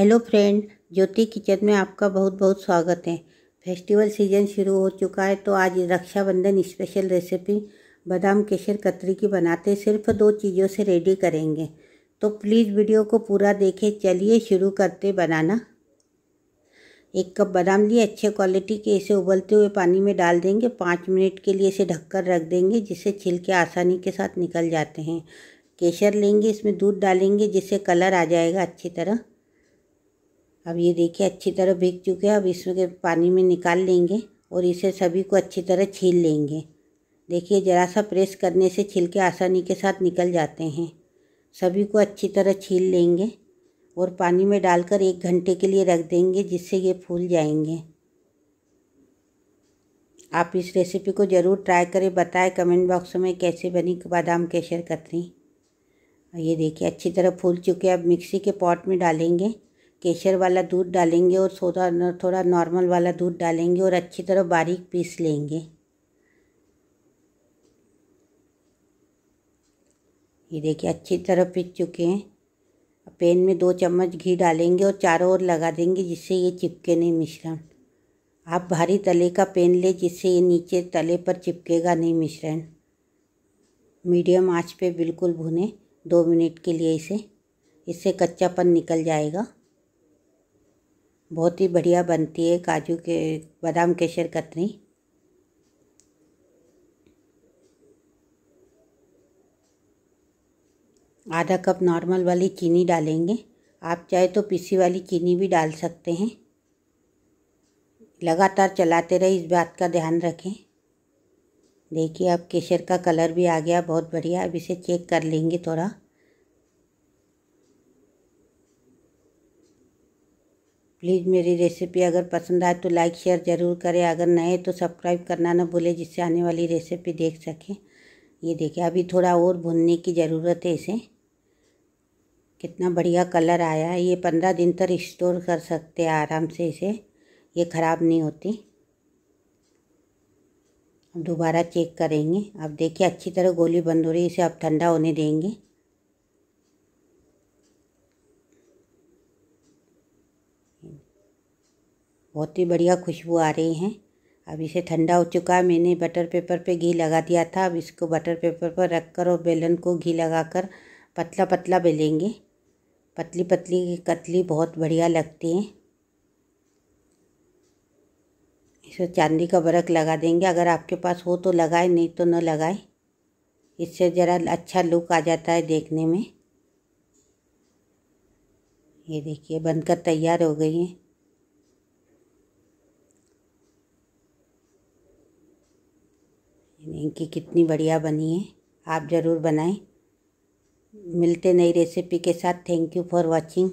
hello friend ज्योति kitchen में आपका बहुत बहुत स्वागत है फेस्टिवल सीजन शुरू हो चुका है तो आज रक्षाबंधन स्पेशल रेसिपी बादाम केसर कतरी की बनाते सिर्फ दो चीज़ों से रेडी करेंगे तो प्लीज़ वीडियो को पूरा देखें चलिए शुरू करते बनाना एक कप बादाम लिए अच्छे क्वालिटी के इसे उबलते हुए पानी में डाल देंगे पाँच मिनट के लिए इसे ढककर रख देंगे जिससे छिलके आसानी के साथ निकल जाते हैं केसर लेंगे इसमें दूध डालेंगे जिससे कलर आ जाएगा अच्छी तरह अब ये देखिए अच्छी तरह भीग चुके हैं अब इसमें के पानी में निकाल लेंगे और इसे सभी को अच्छी तरह छील लेंगे देखिए ज़रा सा प्रेस करने से छिलके आसानी के साथ निकल जाते हैं सभी को अच्छी तरह छील लेंगे और पानी में डालकर एक घंटे के लिए रख देंगे जिससे ये फूल जाएंगे आप इस रेसिपी को ज़रूर ट्राई करें बताएं कमेंट बॉक्स में कैसे बनी बादाम केसर कतरी ये देखिए अच्छी तरह फूल चुके अब मिक्सी के पॉट में डालेंगे केसर वाला दूध डालेंगे और थोड़ा थोड़ा नॉर्मल वाला दूध डालेंगे और अच्छी तरह बारीक पीस लेंगे ये देखिए अच्छी तरह पीस चुके हैं पेन में दो चम्मच घी डालेंगे और चारों ओर लगा देंगे जिससे ये चिपके नहीं मिश्रण आप भारी तले का पेन लें जिससे ये नीचे तले पर चिपकेगा नहीं मिश्रण मीडियम आँच पर बिल्कुल भुने दो मिनट के लिए इसे इससे कच्चापन निकल जाएगा बहुत ही बढ़िया बनती है काजू के बादाम केसर कतरी आधा कप नॉर्मल वाली चीनी डालेंगे आप चाहे तो पीसी वाली चीनी भी डाल सकते हैं लगातार चलाते रहे इस बात का ध्यान रखें देखिए अब केसर का कलर भी आ गया बहुत बढ़िया अब इसे चेक कर लेंगे थोड़ा प्लीज़ मेरी रेसिपी अगर पसंद आए तो लाइक शेयर ज़रूर करें अगर नए तो सब्सक्राइब करना ना भूलें जिससे आने वाली रेसिपी देख सकें ये देखिए अभी थोड़ा और भुनने की ज़रूरत है इसे कितना बढ़िया कलर आया है ये पंद्रह दिन तक स्टोर कर सकते हैं आराम से इसे ये ख़राब नहीं होती अब दोबारा चेक करेंगे अब देखिए अच्छी तरह गोली बंद हो रही है इसे अब ठंडा होने देंगे बहुत ही बढ़िया खुशबू आ रही है अब इसे ठंडा हो चुका है मैंने बटर पेपर पे घी लगा दिया था अब इसको बटर पेपर पर रख कर और बेलन को घी लगा कर पतला पतला बेलेंगे पतली पतली की कतली बहुत बढ़िया लगती है इसे चांदी का बरक लगा देंगे अगर आपके पास हो तो लगाए नहीं तो न लगाए इससे ज़रा अच्छा लुक आ जाता है देखने में ये देखिए बनकर तैयार हो गई है इनकी कितनी बढ़िया बनी है आप ज़रूर बनाएं मिलते नई रेसिपी के साथ थैंक यू फॉर वाचिंग